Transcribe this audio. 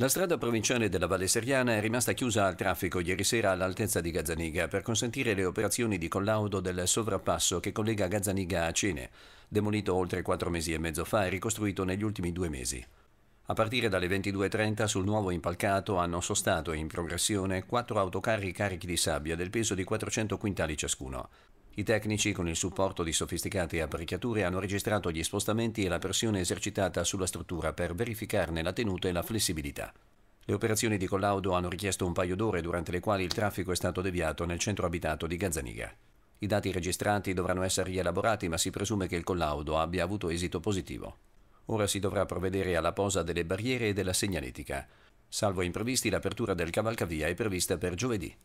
La strada provinciale della Valle Seriana è rimasta chiusa al traffico ieri sera all'altezza di Gazzaniga per consentire le operazioni di collaudo del sovrappasso che collega Gazzaniga a Cene, demolito oltre quattro mesi e mezzo fa e ricostruito negli ultimi due mesi. A partire dalle 22.30 sul nuovo impalcato hanno sostato in progressione quattro autocarri carichi di sabbia del peso di 400 quintali ciascuno. I tecnici, con il supporto di sofisticate apparecchiature, hanno registrato gli spostamenti e la pressione esercitata sulla struttura per verificarne la tenuta e la flessibilità. Le operazioni di collaudo hanno richiesto un paio d'ore durante le quali il traffico è stato deviato nel centro abitato di Gazzaniga. I dati registrati dovranno essere rielaborati, ma si presume che il collaudo abbia avuto esito positivo. Ora si dovrà provvedere alla posa delle barriere e della segnaletica. Salvo imprevisti, l'apertura del cavalcavia è prevista per giovedì.